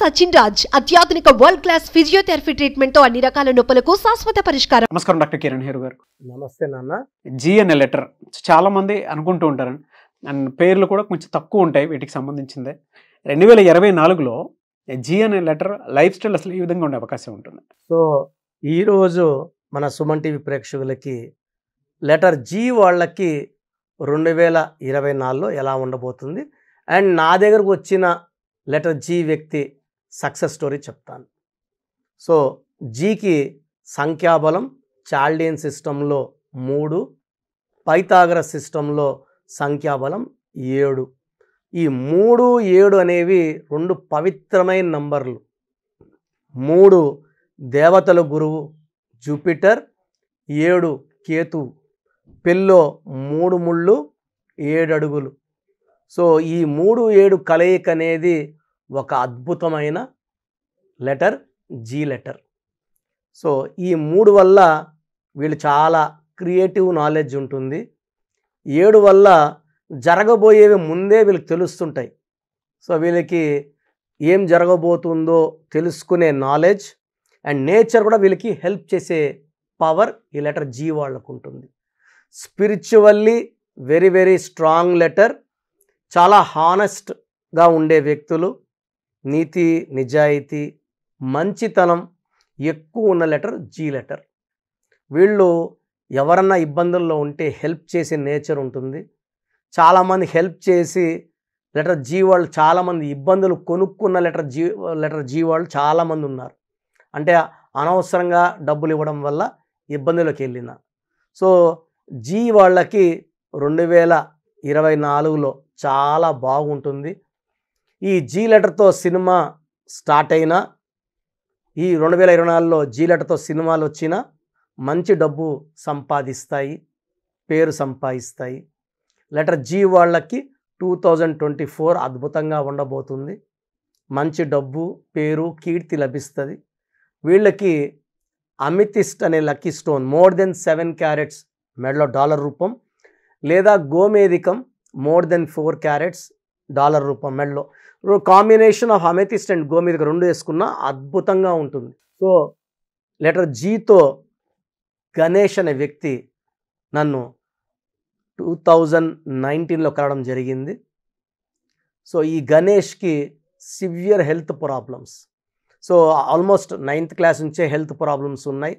సచిన్ రాజ్ అత్యాధునిక world class physiotherapy treatment తో అన్ని రకాల నొప్పులకు శాశ్వత పరిష్కారం నమస్కారం డాక్టర్ కిరణ్ హేరు గారు నమస్తే నాన్న జిఎన్ లెటర్ చాలా మంది అనుకుంటూ ఉంటారు అండ్ పేర్లు కూడా కొంచెం తక్కువ ఉంటాయి వీటికి సంబంధించిందే రెండు వేల ఇరవై నాలుగులో జిఎన్ఏ లెటర్ లైఫ్ స్టైల్ అసలు ఈ విధంగా ఉండే అవకాశం ఉంటుంది సో ఈరోజు మన సుమన్ టీవీ ప్రేక్షకులకి లెటర్ జీ వాళ్ళకి రెండు వేల ఇరవై నాలుగులో ఎలా ఉండబోతుంది అండ్ నా దగ్గరకు వచ్చిన లెటర్ జీ వ్యక్తి సక్సెస్ స్టోరీ చెప్తాను సో జీకి సంఖ్యాబలం చాల్డియన్ సిస్టంలో మూడు పైతాగ్రస్ సిస్టంలో సంఖ్యాబలం ఏడు ఈ మూడు ఏడు అనేవి రెండు పవిత్రమైన నంబర్లు మూడు దేవతల గురువు జూపిటర్ ఏడు కేతు పెల్లో మూడు ముళ్ళు ఏడు అడుగులు సో ఈ మూడు ఏడు కలయిక అనేది ఒక అద్భుతమైన లెటర్ జీ లెటర్ సో ఈ మూడు వల్ల వీళ్ళు చాలా క్రియేటివ్ నాలెడ్జ్ ఉంటుంది ఏడు వల్ల జరగబోయేవి ముందే వీళ్ళకి తెలుస్తుంటాయి సో వీళ్ళకి ఏం జరగబోతుందో తెలుసుకునే నాలెడ్జ్ అండ్ నేచర్ కూడా వీళ్ళకి హెల్ప్ చేసే పవర్ ఈ లెటర్ జీ వాళ్ళకు ఉంటుంది spiritually very very strong letter చాలా హానెస్ట్గా ఉండే వ్యక్తులు నీతి నిజాయితీ మంచితనం ఎక్కువ ఉన్న లెటర్ జీ లెటర్ వీళ్ళు ఎవరన్నా ఇబ్బందుల్లో ఉంటే హెల్ప్ చేసే నేచర్ ఉంటుంది చాలామంది హెల్ప్ చేసి లెటర్ జీ వాళ్ళు చాలామంది ఇబ్బందులు కొనుక్కున్న లెటర్ జీ లెటర్ జీ వాళ్ళు చాలామంది ఉన్నారు అంటే అనవసరంగా డబ్బులు ఇవ్వడం వల్ల ఇబ్బందులకు వెళ్ళిన సో జీ వాళ్ళకి రెండు వేల ఇరవై నాలుగులో చాలా బాగుంటుంది ఈ జీ లెటర్తో సినిమా స్టార్ట్ అయినా ఈ రెండు వేల ఇరవై నాలుగులో జీ లెటర్తో సినిమాలు వచ్చినా మంచి డబ్బు సంపాదిస్తాయి పేరు సంపాదిస్తాయి లెటర్ జీ వాళ్ళకి టూ థౌజండ్ ట్వంటీ ఫోర్ అద్భుతంగా ఉండబోతుంది మంచి డబ్బు పేరు కీర్తి లభిస్తుంది వీళ్ళకి అమితిస్ట్ అనే lucky stone more than seven carats మెడలో డాలర్ రూపం లేదా గోమేదికం more than four carats dollar రూపం మెడలో కాంబినేషన్ ఆఫ్ అమెథిస్ట్ అండ్ గో మీదకి రెండు వేసుకున్న అద్భుతంగా ఉంటుంది సో లెటర్ జీతో గణేష్ అనే వ్యక్తి నన్ను టూ థౌజండ్ నైన్టీన్లో కలవడం జరిగింది సో ఈ గణేష్కి severe health problems so almost ninth class నుంచే హెల్త్ ప్రాబ్లమ్స్ ఉన్నాయి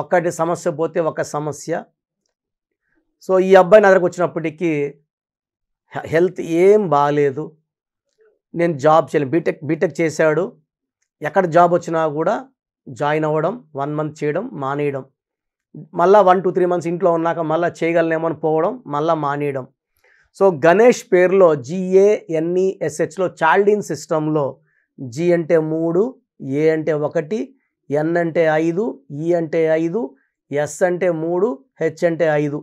ఒక్కటి సమస్య పోతే ఒక సమస్య సో ఈ అబ్బాయి నా దగ్గరకు వచ్చినప్పటికీ హెల్త్ ఏం బాగాలేదు నేను జాబ్ చేయలేను బీటెక్ బీటెక్ చేశాడు ఎక్కడ జాబ్ వచ్చినా కూడా జాయిన్ అవ్వడం వన్ మంత్ చేయడం మానేయడం మళ్ళీ వన్ టూ త్రీ మంత్స్ ఇంట్లో ఉన్నాక మళ్ళీ చేయగలనేమో అని పోవడం మళ్ళీ మానేయడం సో గణేష్ పేరులో జిఏఎన్ఈఎస్హెచ్లో e చాల్డిన్ సిస్టంలో జి అంటే మూడు ఏ అంటే ఒకటి ఎన్ అంటే ఐదు ఈ e అంటే ఐదు ఎస్ అంటే మూడు హెచ్ అంటే ఐదు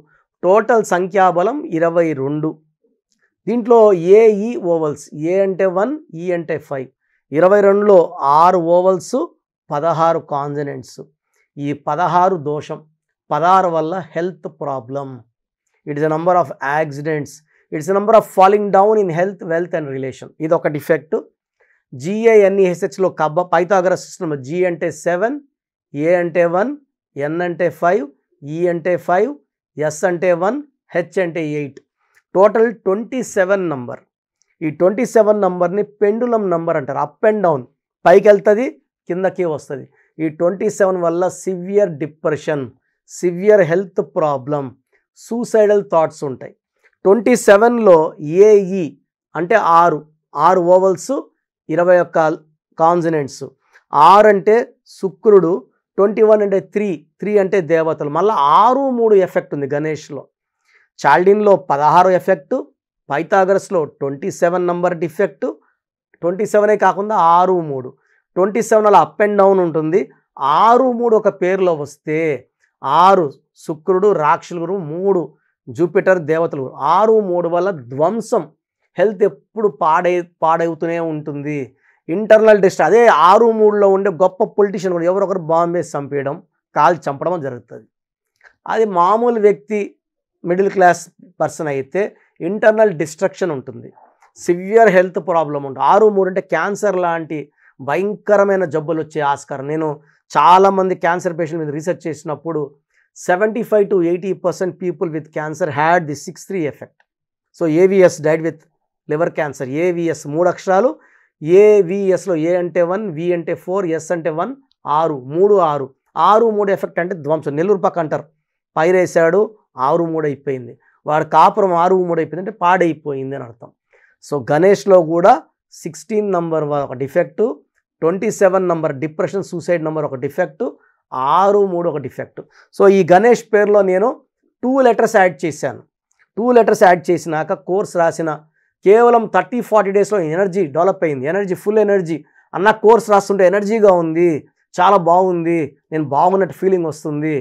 టోటల్ సంఖ్యాబలం ఇరవై రెండు దీంట్లో ఏఈ ఓవల్స్ ఏ అంటే వన్ ఈ అంటే ఫైవ్ ఇరవై రెండులో ఆరు ఓవల్స్ పదహారు కాన్జనెంట్స్ ఈ పదహారు దోషం పదహారు వల్ల health problem it's a number of accidents it's a number of falling down in health wealth and relation ఇది ఒక డిఫెక్ట్ జిఏఎన్ఈహెచ్హెచ్లో కబ్బ పైథాగరస్ సిస్టమ్ జి అంటే సెవెన్ ఏ అంటే వన్ ఎన్ అంటే ఫైవ్ ఈ అంటే ఫైవ్ ఎస్ అంటే వన్ హెచ్ అంటే eight total twenty seven number ఈ ట్వంటీ సెవెన్ నంబర్ని పెండులం నంబర్ అంటారు అప్ అండ్ డౌన్ పైకి వెళ్తుంది కిందకి వస్తుంది ఈ ట్వంటీ సెవెన్ వల్ల severe depression severe health problem suicidal thoughts ఉంటాయి ట్వంటీ సెవెన్లో ఏఈ అంటే ఆరు ఆరు ఓవల్స్ ఇరవై ఒక్క కాన్సనెంట్స్ ఆరు అంటే శుక్రుడు ట్వంటీ వన్ అంటే త్రీ త్రీ అంటే దేవతలు మళ్ళీ ఆరు మూడు ఎఫెక్ట్ ఉంది గణేష్లో చాల్డిన్లో పదహారు ఎఫెక్టు పైథాగరస్లో twenty seven number defect twenty సెవెనే కాకుండా ఆరు మూడు ట్వంటీ సెవెన్ అలా అప్ అండ్ డౌన్ ఉంటుంది ఆరు మూడు ఒక పేరులో వస్తే ఆరు శుక్రుడు రాక్షుల మూడు జూపిటర్ దేవతలు ఆరు మూడు వల్ల ధ్వంసం హెల్త్ ఎప్పుడు పాడై పాడవుతూనే ఉంటుంది ఇంటర్నల్ డిస్ట్ అదే ఆరు మూడులో ఉండే గొప్ప పొలిటీషియన్ కూడా ఎవరొకరు బాంబే చంపేయడం కాల్ చంపడం జరుగుతుంది అది మామూలు వ్యక్తి మిడిల్ క్లాస్ పర్సన్ అయితే ఇంటర్నల్ డిస్ట్రక్షన్ ఉంటుంది సివియర్ హెల్త్ ప్రాబ్లం ఉంటుంది ఆరు మూడు అంటే క్యాన్సర్ లాంటి భయంకరమైన జబ్బులు వచ్చే ఆస్కారం నేను చాలామంది క్యాన్సర్ పేషెంట్ మీద రీసెర్చ్ చేసినప్పుడు seventy five to eighty percent people with cancer had the six three effect so A V S died with liver cancer A V S మూడు అక్షరాలు ఏవిఎస్లో ఏ అంటే వన్ వి అంటే ఫోర్ ఎస్ అంటే వన్ ఆరు మూడు ఆరు ఆరు మూడు ఎఫెక్ట్ అంటే ధ్వంసం నెల్లూరు పక్క అంటారు పైరేసాడు ఆరు మూడైపోయింది వాడు కాపురం ఆరు మూడైపోయింది అంటే పాడైపోయింది అని అర్థం సో గణేష్లో కూడా సిక్స్టీన్ నంబర్ ఒక defect twenty seven number depression suicide number ఒక డిఫెక్టు ఆరు మూడు ఒక డిఫెక్ట్ సో ఈ గణేష్ పేరులో నేను టూ లెటర్స్ యాడ్ చేశాను టూ లెటర్స్ యాడ్ చేసినాక కోర్స్ రాసిన కేవలం థర్టీ ఫార్టీ డేస్లో ఎనర్జీ డెవలప్ అయింది ఎనర్జీ ఫుల్ ఎనర్జీ అన్న కోర్స్ రాస్తుంటే ఎనర్జీగా ఉంది చాలా బాగుంది నేను బాగున్నట్టు ఫీలింగ్ వస్తుంది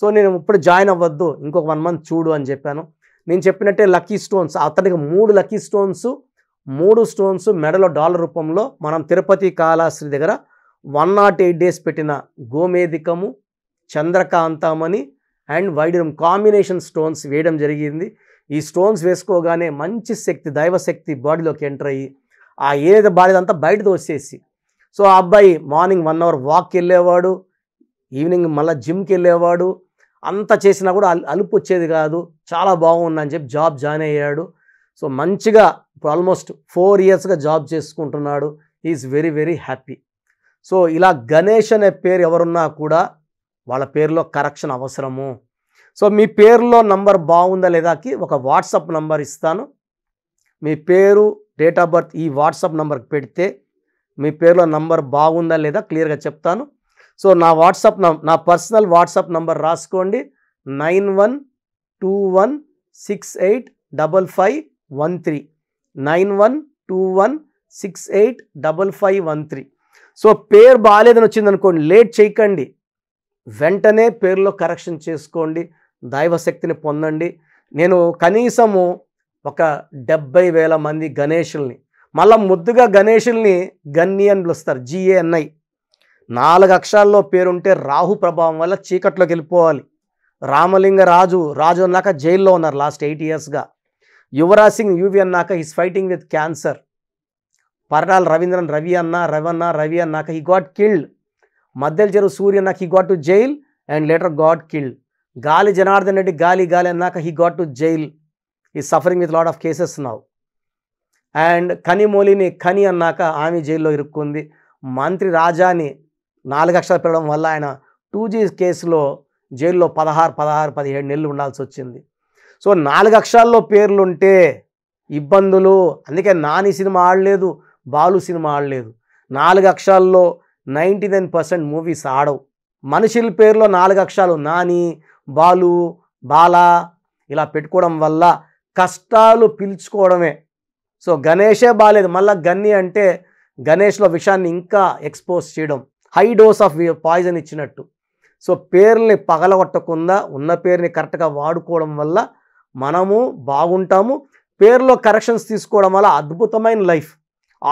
సో నేను ఇప్పుడు జాయిన్ అవ్వద్దు ఇంకొక వన్ మంత్ చూడు అని చెప్పాను నేను చెప్పినట్టే లక్కీ స్టోన్స్ అతనికి మూడు లక్కీ స్టోన్స్ మూడు స్టోన్స్ మెడలో డాలర్ రూపంలో మనం తిరుపతి కాళాశ్రీ దగ్గర వన్ నాట్ ఎయిట్ డేస్ పెట్టిన గోమేదికము చంద్రకాంతమని అండ్ వైడ్యం కాంబినేషన్ స్టోన్స్ వేయడం జరిగింది ఈ స్టోన్స్ వేసుకోగానే మంచి శక్తి దైవశక్తి బాడీలోకి ఎంటర్ అయ్యి ఆ ఏదైతే బాడీ అంతా బయట తోసేసి సో ఆ అబ్బాయి మార్నింగ్ వన్ అవర్ వాక్కి వెళ్ళేవాడు ఈవినింగ్ మళ్ళీ జిమ్కి వెళ్ళేవాడు అంత చేసినా కూడా అలుపు వచ్చేది కాదు చాలా బాగుందని చెప్పి జాబ్ జాయిన్ అయ్యాడు సో మంచిగా ఇప్పుడు ఆల్మోస్ట్ ఫోర్ ఇయర్స్గా జాబ్ చేసుకుంటున్నాడు is very very happy so ఇలా గణేష్ అనే పేరు ఎవరున్నా కూడా వాళ్ళ పేరులో కరెక్షన్ అవసరము సో మీ పేరులో నంబర్ బాగుందా లేదాకి ఒక వాట్సాప్ నంబర్ ఇస్తాను మీ పేరు డేట్ ఆఫ్ బర్త్ ఈ వాట్సాప్ నంబర్కి పెడితే మీ పేరులో నంబర్ బాగుందా లేదా క్లియర్గా చెప్తాను సో నా వాట్సాప్ నా పర్సనల్ వాట్సాప్ నంబర్ రాసుకోండి nine one two one six eight double five one three nine one two one six eight double five one three so పేరు బాగాలేదని వచ్చిందనుకోండి లేట్ చేయకండి వెంటనే పేరులో కరెక్షన్ చేసుకోండి దైవశక్తిని పొందండి నేను కనీసము ఒక డెబ్బై వేల మంది గణేషుల్ని మళ్ళా ముద్దుగా గణేషుల్ని గన్ని అని పిలుస్తారు జిఏఎన్ఐ నాలుగు అక్షరాల్లో పేరుంటే రాహు ప్రభావం వల్ల చీకట్లోకి వెళ్ళిపోవాలి రామలింగ రాజు రాజు అన్నాక జైల్లో ఉన్నారు లాస్ట్ ఎయిట్ ఇయర్స్గా యువరాజ్ సింగ్ యూవి అన్నాక ఈస్ ఫైటింగ్ విత్ క్యాన్సర్ పర్నాల్ రవీంద్రన్ రవి అన్న రవన్న రవి అన్నాక హీ గాట్ కిల్డ్ మధ్యలో చెరువు సూర్య అన్నాక he got to jail and later got killed Gali Janardhan Reddy Gali Gali అన్నాక హీ గాట్ టు జైల్ ఈ suffering with lot of cases now and కనిమోలిని కని అన్నాక ఆమె జైల్లో ఇరుక్కుంది మంత్రి రాజాని నాలుగు లక్షలు పెరగడం వల్ల ఆయన టూ జీ కేసులో జైల్లో పదహారు పదహారు పదిహేడు నెలలు ఉండాల్సి వచ్చింది సో నాలుగు అక్షరాల్లో పేర్లుంటే ఇబ్బందులు అందుకే నాని సినిమా ఆడలేదు బాలు సినిమా ఆడలేదు నాలుగు అక్షరాల్లో నైంటీ నైన్ పర్సెంట్ మూవీస్ ఆడవు మనుషుల పేర్లో నాలుగు అక్షరాలు నాని బాలు బాల ఇలా పెట్టుకోవడం వల్ల కష్టాలు పిలుచుకోవడమే సో గణేషే బాగాలేదు మళ్ళీ గన్ని అంటే గణేష్లో విషయాన్ని ఇంకా ఎక్స్పోజ్ చేయడం హై డోస్ ఆఫ్ పాయిజన్ ఇచ్చినట్టు సో పేర్ని పగలగొట్టకుండా ఉన్న పేరుని కరెక్ట్గా వాడుకోవడం వల్ల మనము బాగుంటాము పేర్లో కరెక్షన్స్ తీసుకోవడం వల్ల అద్భుతమైన లైఫ్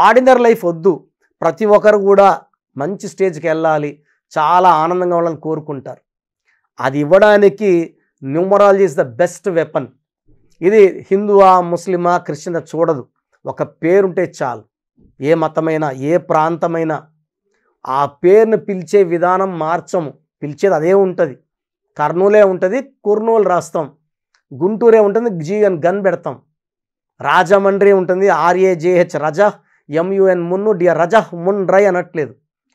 ఆర్డినరీ లైఫ్ వద్దు ప్రతి ఒక్కరు కూడా మంచి స్టేజ్కి వెళ్ళాలి చాలా ఆనందంగా ఉండాలని కోరుకుంటారు అది ఇవ్వడానికి numerology is the best weapon ఇది హిందువా ముస్లిమా క్రిస్టియన్ చూడదు ఒక పేరుంటే చాలు ఏ మతమైనా ఏ ప్రాంతమైనా ఆ పేరును పిలిచే విధానం మార్చము పిలిచేది అదే ఉంటుంది కర్నూలే ఉంటుంది కుర్నూలు రాస్తాం గుంటూరే ఉంటుంది అని గన్ పెడతాం రాజమండ్రి ఉంటుంది ఆర్ఏజేహెచ్ రజ ఎంయుఎన్ మున్ను డిఆర్ రజ మున్ రై అనట్లేదు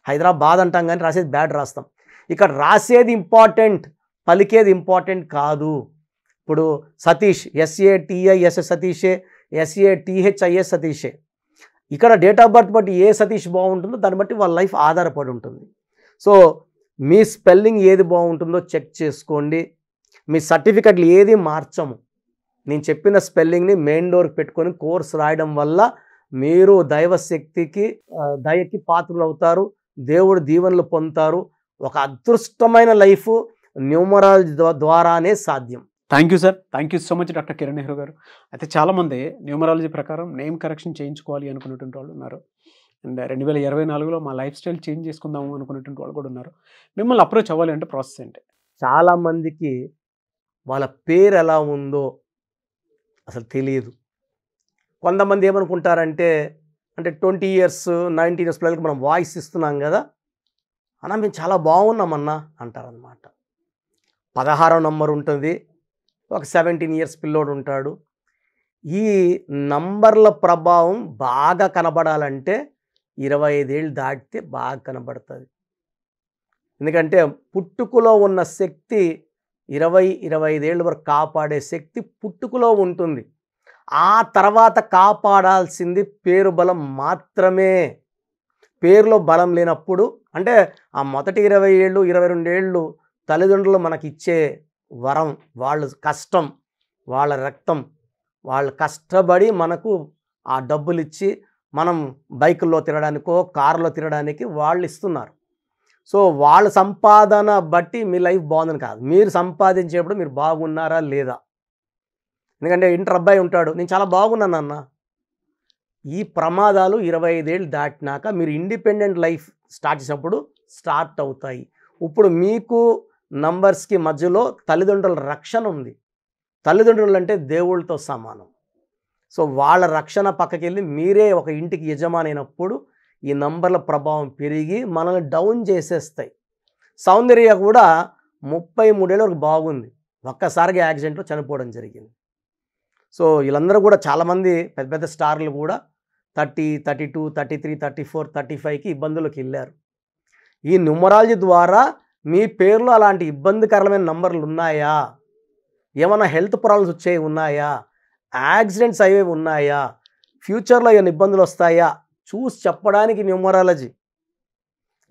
హైదరాబాద్ అంటాం కానీ రాసేది బ్యాడ్ రాస్తాం ఇక్కడ రాసేది ఇంపార్టెంట్ పలికేది ఇంపార్టెంట్ కాదు ఇప్పుడు సతీష్ ఎస్ఏ టిఐఎస్ఎస్ సతీషే ఎస్ఏ టీహెచ్ఐఎస్ సతీషే ఇక్కడ డేట్ ఆఫ్ బర్త్ బట్టి ఏ సతీష్ బాగుంటుందో దాన్ని బట్టి వాళ్ళ లైఫ్ ఆధారపడి ఉంటుంది సో మీ స్పెల్లింగ్ ఏది బాగుంటుందో చెక్ చేసుకోండి మీ సర్టిఫికెట్లు ఏది మార్చము నేను చెప్పిన స్పెల్లింగ్ని మెయిన్ డోర్కి పెట్టుకొని కోర్స్ రాయడం వల్ల మీరు దైవశక్తికి దయకి పాత్రలు అవుతారు దేవుడు దీవెనలు పొందుతారు ఒక అదృష్టమైన లైఫ్ న్యూమరాలజీ ద్వారానే సాధ్యం thank you sir thank you so much doctor Kiran Nehru garu అయితే చాలామంది న్యూమరాలజీ ప్రకారం నేమ్ కరెక్షన్ చేయించుకోవాలి అనుకున్నటువంటి వాళ్ళు ఉన్నారు అండ్ రెండు వేల ఇరవై నాలుగులో మా లైఫ్ స్టైల్ చేంజ్ చేసుకుందాము అనుకున్నటువంటి వాళ్ళు కూడా ఉన్నారు మిమ్మల్ని అప్రోచ్ అవ్వాలి అంటే ప్రాసెస్ ఏంటి చాలామందికి వాళ్ళ పేరు ఎలా ఉందో అసలు తెలియదు కొంతమంది ఏమనుకుంటారంటే అంటే ట్వంటీ ఇయర్స్ నైన్టీన్ ఇయర్స్ పిల్లలకి మనం వాయిస్ ఇస్తున్నాం కదా అన్నా మేము చాలా బాగున్నామన్నా అంటారనమాట పదహారో నంబర్ ఉంటుంది ఒక సెవెంటీన్ ఇయర్స్ పిల్లోడు ఉంటాడు ఈ నంబర్ల ప్రభావం బాగా కనబడాలంటే ఇరవై ఐదేళ్ళు దాటితే బాగా కనబడుతుంది ఎందుకంటే పుట్టుకులో ఉన్న శక్తి ఇరవై ఇరవై ఐదేళ్ళ వరకు కాపాడే శక్తి పుట్టుకులో ఉంటుంది ఆ తర్వాత కాపాడాల్సింది పేరు బలం మాత్రమే పేరులో బలం లేనప్పుడు అంటే ఆ మొదటి ఇరవై ఏళ్ళు ఇరవై రెండు ఏళ్ళు తల్లిదండ్రులు మనకి ఇచ్చే వరం వాళ్ళు కష్టం వాళ్ళ రక్తం వాళ్ళు కష్టపడి మనకు ఆ డబ్బులు ఇచ్చి మనం బైకుల్లో తిరగడానికో కారులో తిరగడానికి వాళ్ళు ఇస్తున్నారు సో వాళ్ళ సంపాదన బట్టి మీ లైఫ్ బాగుందని కాదు మీరు సంపాదించేప్పుడు మీరు బాగున్నారా లేదా ఎందుకంటే ఇంటర్ అబ్బాయి ఉంటాడు నేను చాలా బాగున్నాను అన్న ఈ ప్రమాదాలు ఇరవై ఐదేళ్ళు దాటినాక మీరు ఇండిపెండెంట్ లైఫ్ స్టార్ట్ చేసినప్పుడు స్టార్ట్ అవుతాయి ఇప్పుడు మీకు నంబర్స్కి మధ్యలో తల్లిదండ్రుల రక్షణ ఉంది తల్లిదండ్రులు అంటే దేవుళ్ళతో సమానం సో వాళ్ళ రక్షణ పక్కకెళ్ళి మీరే ఒక ఇంటికి యజమానైనప్పుడు ఈ నంబర్ల ప్రభావం పెరిగి మనల్ని డౌన్ చేసేస్తాయి సౌందర్య కూడా ముప్పై మూడేళ్ళు వరకు బాగుంది ఒక్కసారిగా యాక్సిడెంట్లో చనిపోవడం జరిగింది సో వీళ్ళందరూ కూడా చాలామంది పెద్ద పెద్ద స్టార్లు కూడా thirty thirty two thirty three thirty four thirty ఫైవ్కి ఇబ్బందులకు వెళ్ళారు ఈ న్యూమరాలజీ ద్వారా మీ పేరులో అలాంటి ఇబ్బందికరమైన నంబర్లు ఉన్నాయా ఏమైనా హెల్త్ ప్రాబ్లమ్స్ వచ్చేవి ఉన్నాయా యాక్సిడెంట్స్ అయ్యేవి ఉన్నాయా ఫ్యూచర్లో ఏమైనా ఇబ్బందులు వస్తాయా చూసి చెప్పడానికి న్యూమరాలజీ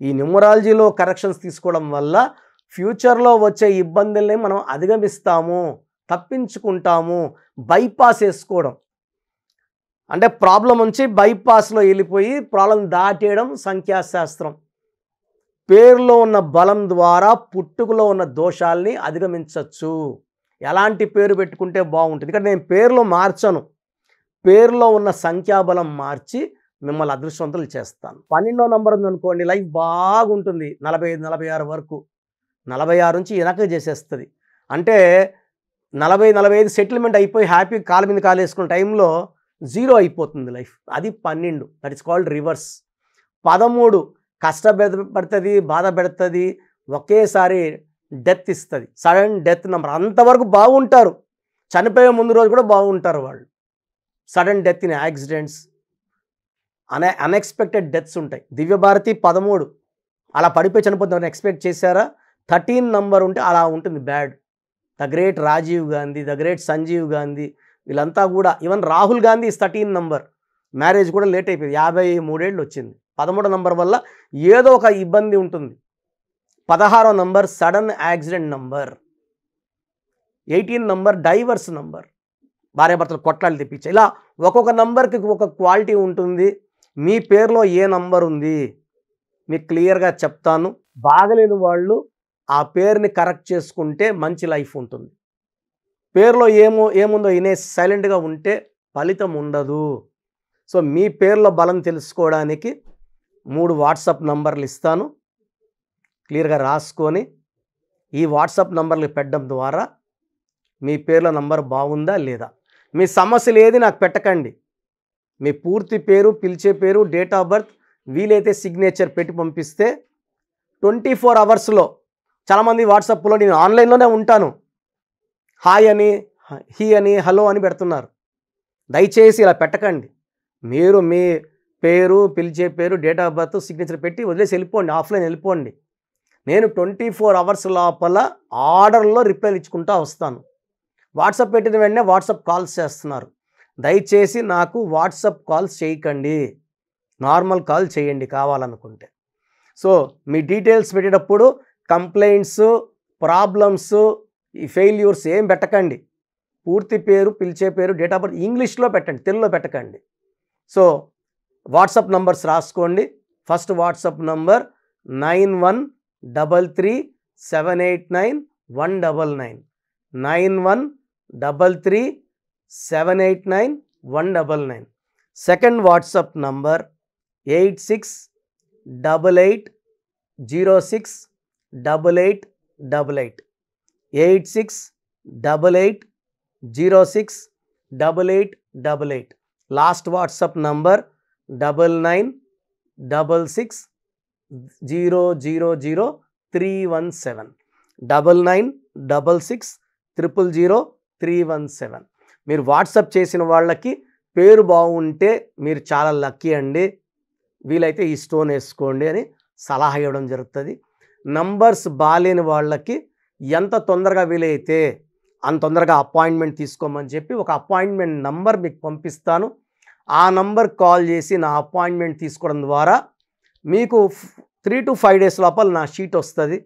ఈ న్యూమరాలజీలో కరెక్షన్స్ తీసుకోవడం వల్ల ఫ్యూచర్లో వచ్చే ఇబ్బందుల్ని మనం అధిగమిస్తాము తప్పించుకుంటాము బైపాస్ వేసుకోవడం అంటే ప్రాబ్లం నుంచి బైపాస్లో వెళ్ళిపోయి ప్రాబ్లం దాటేయడం సంఖ్యాశాస్త్రం పేరులో ఉన్న బలం ద్వారా పుట్టుకలో ఉన్న దోషాల్ని అధిగమించవచ్చు ఎలాంటి పేరు పెట్టుకుంటే బాగుంటుంది ఇక్కడ నేను పేర్లు మార్చను పేరులో ఉన్న సంఖ్యాబలం మార్చి మిమ్మల్ని అదృష్టవంతులు చేస్తాను పన్నెండో నంబర్ ఉందనుకోండి లైఫ్ బాగుంటుంది నలభై ఐదు నలభై ఆరు వరకు నలభై ఆరు నుంచి వెనక చేసేస్తుంది అంటే నలభై నలభై ఐదు సెటిల్మెంట్ అయిపోయి హ్యాపీ కాలు మీద కాలు వేసుకున్న టైంలో జీరో అయిపోతుంది లైఫ్ అది పన్నెండు దట్ ఇస్ కాల్డ్ రివర్స్ పదమూడు కష్ట పడుతుంది బాధ పెడుతుంది ఒకేసారి డెత్ ఇస్తుంది సడన్ డెత్ నెంబర్ అంతవరకు బాగుంటారు చనిపోయే ముందు రోజు కూడా బాగుంటారు వాళ్ళు సడన్ డెత్ ఇన్ యాక్సిడెంట్స్ అనే అన్ఎక్స్పెక్టెడ్ డెత్స్ ఉంటాయి దివ్యభారతి పదమూడు అలా పడిపోయి చనిపోతుందని ఎక్స్పెక్ట్ చేశారా థర్టీన్ నంబర్ ఉంటే అలా ఉంటుంది bad the great Rajiv Gandhi the great Sanjeev Gandhi వీళ్ళంతా కూడా even Rahul Gandhi is thirteen number marriage కూడా లేట్ అయిపోయింది యాభై మూడేళ్ళు వచ్చింది పదమూడో నంబర్ వల్ల ఏదో ఒక ఇబ్బంది ఉంటుంది పదహారో number sudden accident number eighteen number divorce number భార్యాభర్తలు కొట్లాలు తెప్పించాయి ఇలా ఒక్కొక్క నంబర్కి ఒక క్వాలిటీ ఉంటుంది మీ పేరులో ఏ నంబర్ ఉంది మీకు క్లియర్గా చెప్తాను బాగలేని వాళ్ళు ఆ పేరుని కరెక్ట్ చేసుకుంటే మంచి లైఫ్ ఉంటుంది పేరులో ఏమో ఏముందో ఇనే సైలెంట్గా ఉంటే ఫలితం ఉండదు సో మీ పేర్లో బలం తెలుసుకోవడానికి మూడు వాట్సాప్ నంబర్లు ఇస్తాను క్లియర్గా రాసుకొని ఈ వాట్సాప్ నంబర్లు పెట్టడం ద్వారా మీ పేర్ల నంబర్ బాగుందా లేదా మీ సమస్యలు ఏది నాకు పెట్టకండి మీ పూర్తి పేరు పిలిచే పేరు డేట్ ఆఫ్ బర్త్ వీలైతే సిగ్నేచర్ పెట్టి పంపిస్తే ట్వంటీ ఫోర్ అవర్స్లో చాలామంది వాట్సాప్లో నేను ఆన్లైన్లోనే ఉంటాను హాయ్ అని హీ అని హలో అని పెడుతున్నారు దయచేసి ఇలా పెట్టకండి మీరు మీ పేరు పిలిచే పేరు డేట్ ఆఫ్ బర్త్ సిగ్నేచర్ పెట్టి వదిలేసి వెళ్ళిపోండి ఆఫ్లైన్ వెళ్ళిపోండి నేను ట్వంటీ ఫోర్ అవర్స్ లోపల ఆర్డర్లో రిప్లైలు ఇచ్చుకుంటా వస్తాను వాట్సాప్ పెట్టిన వెంటనే వాట్సాప్ కాల్స్ చేస్తున్నారు దయచేసి నాకు వాట్సాప్ కాల్స్ చేయకండి నార్మల్ కాల్ చేయండి కావాలనుకుంటే సో మీ డీటెయిల్స్ పెట్టేటప్పుడు కంప్లైంట్స్ ప్రాబ్లమ్స్ ఈ ఫెయిల్యూర్స్ ఏం పెట్టకండి పూర్తి పేరు పిలిచే పేరు డేట్ ఆఫ్ బర్త్ ఇంగ్లీష్లో పెట్టండి తెలుగులో పెట్టకండి సో వాట్సప్ నంబర్స్ రాసుకోండి first WhatsApp number nine one double three seven eight nine one double nine nine one double three seven eight nine one double nine second WhatsApp number eight six double eight zero six double eight double eight eight six double eight zero six double eight double eight last WhatsApp number double nine double six zero zero zero three one seven double nine double six triple zero three one seven మీరు WhatsApp చేసిన వాళ్ళకి పేరు బాగుంటే మీరు చాలా lucky అండి వీలైతే ఈ స్టోన్ వేసుకోండి అని సలహా ఇవ్వడం జరుగుతుంది నంబర్స్ బాగాలేని వాళ్ళకి ఎంత తొందరగా వీలైతే అంత తొందరగా అపాయింట్మెంట్ తీసుకోమని చెప్పి ఒక అపాయింట్మెంట్ నంబర్ మీకు పంపిస్తాను ఆ నంబర్ కాల్ చేసి నా అపాయింట్మెంట్ తీసుకోవడం ద్వారా మీకు త్రీ టు ఫైవ్ డేస్ లోపల నా షీట్ వస్తుంది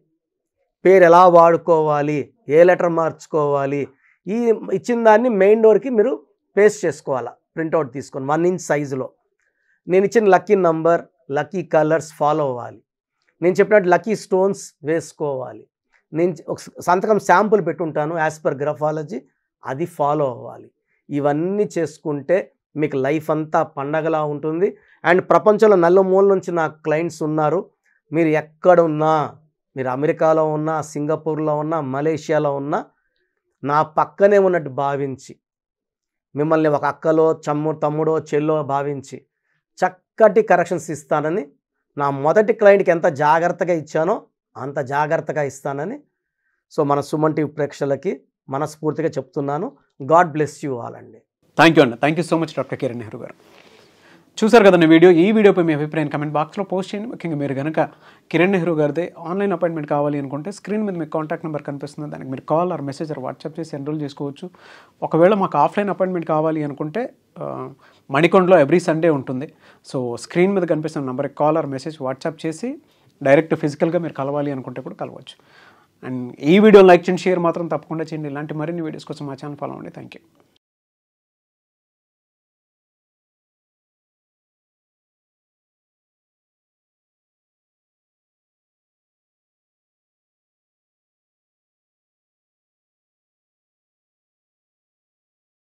పేరు ఎలా వాడుకోవాలి ఏ లెటర్ మార్చుకోవాలి ఈ ఇచ్చిన దాన్ని మెయిన్ డోర్కి మీరు పేస్ట్ చేసుకోవాలా ప్రింట్అవుట్ తీసుకొని వన్ ఇంచ్ సైజులో నేను ఇచ్చిన lucky number lucky colours follow అవ్వాలి నేను చెప్పినట్టు లక్కీ స్టోన్స్ వేసుకోవాలి నేను ఒక సంతకం శాంపుల్ పెట్టుంటాను యాజ్ పర్ గ్రఫాలజీ అది ఫాలో అవ్వాలి ఇవన్నీ చేసుకుంటే మీకు లైఫ్ అంతా పండగలా ఉంటుంది అండ్ ప్రపంచంలో నల్లమూల నుంచి నా క్లయింట్స్ ఉన్నారు మీరు ఎక్కడ ఉన్నా మీరు అమెరికాలో ఉన్నా సింగపూర్లో ఉన్నా మలేషియాలో ఉన్నా నా పక్కనే ఉన్నట్టు భావించి మిమ్మల్ని ఒక అక్కలో చమ్ము తమ్ముడో చెల్లో భావించి చక్కటి కరెక్షన్స్ ఇస్తానని నా మొదటి క్లయింట్కి ఎంత జాగ్రత్తగా ఇచ్చానో అంత జాగ్రత్తగా ఇస్తానని సో మన సుమంటి ప్రేక్షలకి ప్రేక్షకులకి మనస్ఫూర్తిగా చెప్తున్నాను గాడ్ బ్లెస్ యూ ఆల్ అండి థ్యాంక్ యూ అండి thank you so much doctor Kiran Nehru garu చూసారు కదండి వీడియో ఈ వీడియోపై మీ అభిప్రాయం కమెంట్ బాక్స్లో పోస్ట్ చేయండి ముఖ్యంగా మీరు కనుక కిరణ్ నెహ్రూ గారిదే ఆన్లైన్ అపాయింట్మెంట్ కావాలి అనుకుంటే స్క్రీన్ మీద మీకు కాంటాక్ట్ నెంబర్ కనిపిస్తుంది దానికి మీరు call or message or WhatsApp చేసి ఎన్రోల్ చేసుకోవచ్చు ఒకవేళ మాకు ఆఫ్లైన్ అపాయింట్మెంట్ కావాలి అనుకుంటే మణికొండలో ఎవ్రీ సండే ఉంటుంది సో స్క్రీన్ మీద కనిపిస్తున్న నెంబర్కి కాల్ ఆర్ మెసేజ్ వాట్సాప్ చేసి డైరెక్ట్ ఫిజికల్గా మీరు కలవాలి అనుకుంటే కూడా కలవచ్చు అండ్ ఈ వీడియో లైక్ చేయండి షేర్ మాత్రం తప్పకుండా చేయండి ఇలాంటి మరిన్ని వీడియోస్ కోసం మా ఛానల్ ఫాలో అవ్వండి థ్యాంక్ యూ